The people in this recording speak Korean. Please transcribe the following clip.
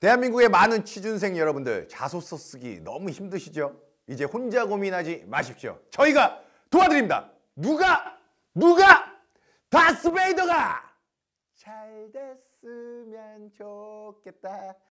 대한민국의 많은 취준생 여러분들 자소서 쓰기 너무 힘드시죠? 이제 혼자 고민하지 마십시오. 저희가 도와드립니다. 누가 누가 다스베이더가 잘 됐으면 좋겠다.